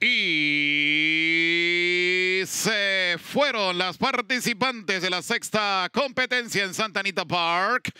Y se fueron las participantes de la sexta competencia en Santa Anita Park.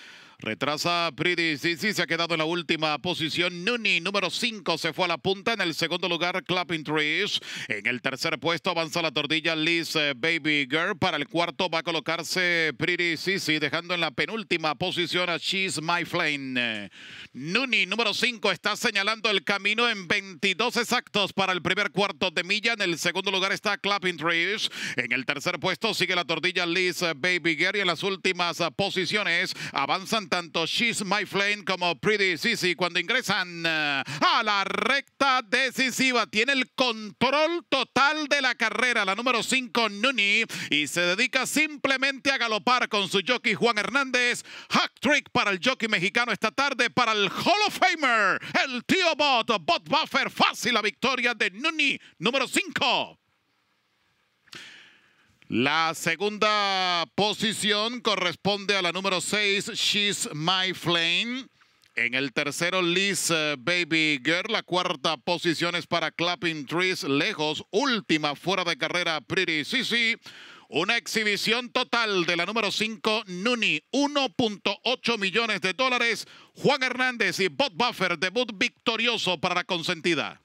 Retrasa Pretty Sisi, se ha quedado en la última posición. Nuni, número 5, se fue a la punta. En el segundo lugar, Clapping Trees. En el tercer puesto avanza la tortilla Liz eh, Baby Girl. Para el cuarto va a colocarse Pretty Sisi, dejando en la penúltima posición a She's My Flame. Nuni, número 5, está señalando el camino en 22 exactos para el primer cuarto de milla. En el segundo lugar está Clapping Trees. En el tercer puesto sigue la tortilla Liz eh, Baby Girl. Y en las últimas eh, posiciones avanzan tanto She's My Flame como Pretty Sissy cuando ingresan eh, a la recta decisiva. Tiene el control total de la carrera, la número 5 Nuni, y se dedica simplemente a galopar con su jockey Juan Hernández. Hack trick para el jockey mexicano esta tarde, para el Hall of Famer, el tío Bot, Bot Buffer. Fácil la victoria de Nuni, número 5. La segunda posición corresponde a la número 6, She's My Flame. En el tercero, Liz eh, Baby Girl. La cuarta posición es para Clapping Trees Lejos. Última fuera de carrera, Pretty sí. Una exhibición total de la número 5, Nuni. 1.8 millones de dólares. Juan Hernández y Bob Buffer, debut victorioso para consentida.